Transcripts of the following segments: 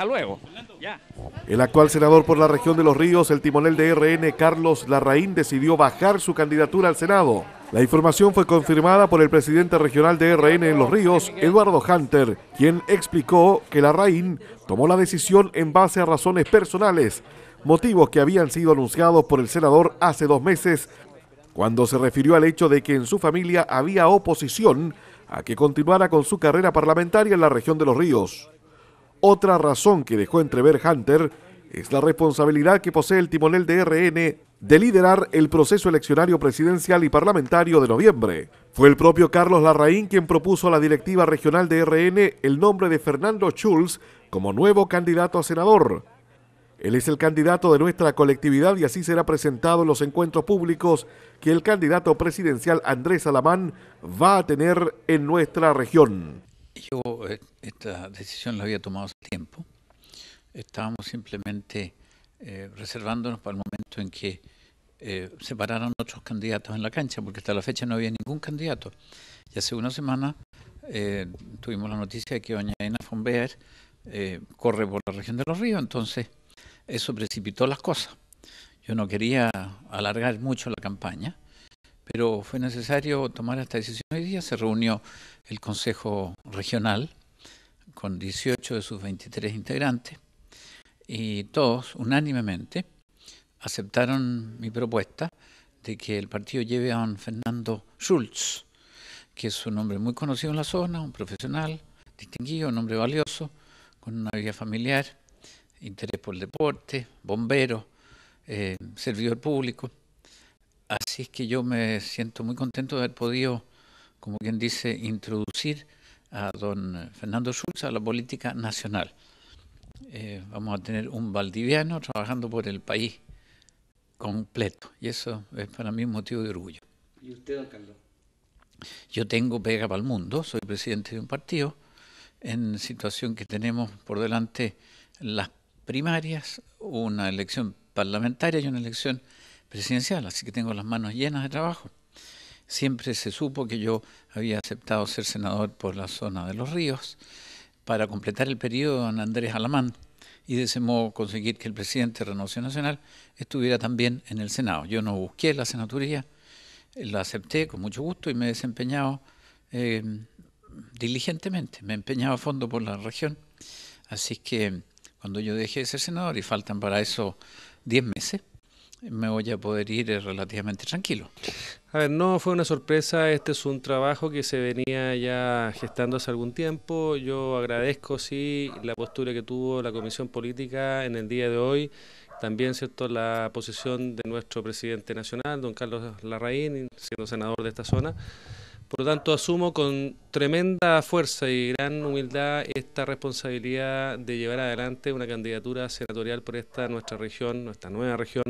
Hasta luego. El actual senador por la región de Los Ríos, el timonel de RN, Carlos Larraín, decidió bajar su candidatura al Senado. La información fue confirmada por el presidente regional de RN en Los Ríos, Eduardo Hunter, quien explicó que Larraín tomó la decisión en base a razones personales, motivos que habían sido anunciados por el senador hace dos meses, cuando se refirió al hecho de que en su familia había oposición a que continuara con su carrera parlamentaria en la región de Los Ríos. Otra razón que dejó entrever Hunter es la responsabilidad que posee el timonel de RN de liderar el proceso eleccionario presidencial y parlamentario de noviembre. Fue el propio Carlos Larraín quien propuso a la directiva regional de RN el nombre de Fernando Schulz como nuevo candidato a senador. Él es el candidato de nuestra colectividad y así será presentado en los encuentros públicos que el candidato presidencial Andrés Alamán va a tener en nuestra región yo e-, esta decisión la había tomado hace tiempo. Estábamos simplemente eh, reservándonos para el momento en que eh, separaron otros candidatos en la cancha, porque hasta la fecha no había ningún candidato. Y hace una semana eh, tuvimos la noticia de que doña Ena von eh, corre por la región de los ríos, entonces eso precipitó las cosas. Yo no quería alargar mucho la campaña, pero fue necesario tomar esta decisión. Hoy día se reunió el Consejo Regional con 18 de sus 23 integrantes y todos unánimemente aceptaron mi propuesta de que el partido lleve a don Fernando Schulz, que es un hombre muy conocido en la zona, un profesional distinguido, un hombre valioso, con una vida familiar, interés por el deporte, bombero, eh, servidor público. Así es que yo me siento muy contento de haber podido, como quien dice, introducir a don Fernando Schulz a la política nacional. Eh, vamos a tener un valdiviano trabajando por el país completo y eso es para mí un motivo de orgullo. ¿Y usted, don Carlos? Yo tengo pega para el mundo, soy presidente de un partido, en situación que tenemos por delante las primarias, una elección parlamentaria y una elección presidencial, así que tengo las manos llenas de trabajo. Siempre se supo que yo había aceptado ser senador por la zona de los ríos para completar el periodo de Andrés Alamán y de ese modo conseguir que el presidente de Renovación Nacional estuviera también en el Senado. Yo no busqué la senaturía, la acepté con mucho gusto y me he desempeñado eh, diligentemente, me he empeñado a fondo por la región. Así que cuando yo dejé de ser senador, y faltan para eso 10 meses, me voy a poder ir relativamente tranquilo. A ver, no fue una sorpresa, este es un trabajo que se venía ya gestando hace algún tiempo. Yo agradezco, sí, la postura que tuvo la Comisión Política en el día de hoy. También, ¿cierto?, la posición de nuestro presidente nacional, don Carlos Larraín, siendo senador de esta zona. Por lo tanto, asumo con tremenda fuerza y gran humildad esta responsabilidad de llevar adelante una candidatura senatorial por esta nuestra región, nuestra nueva región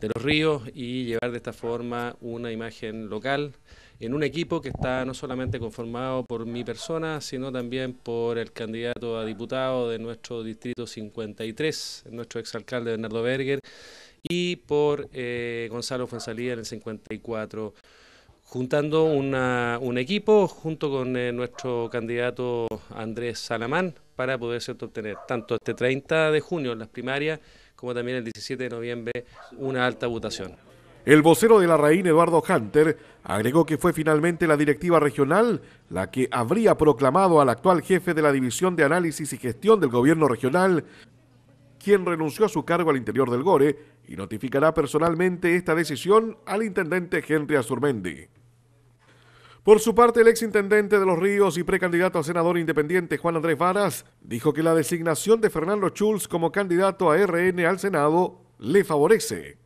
de los ríos y llevar de esta forma una imagen local en un equipo que está no solamente conformado por mi persona, sino también por el candidato a diputado de nuestro distrito 53, nuestro exalcalde Bernardo Berger, y por eh, Gonzalo Fuenzalía en el 54 juntando un equipo junto con eh, nuestro candidato Andrés Salamán para poderse obtener tanto este 30 de junio en las primarias como también el 17 de noviembre una alta votación. El vocero de la RAIN, Eduardo Hunter, agregó que fue finalmente la directiva regional la que habría proclamado al actual jefe de la División de Análisis y Gestión del Gobierno Regional, quien renunció a su cargo al interior del GORE y notificará personalmente esta decisión al intendente Henry Azurmendi. Por su parte, el exintendente de Los Ríos y precandidato a senador independiente Juan Andrés Varas dijo que la designación de Fernando Schulz como candidato a RN al Senado le favorece.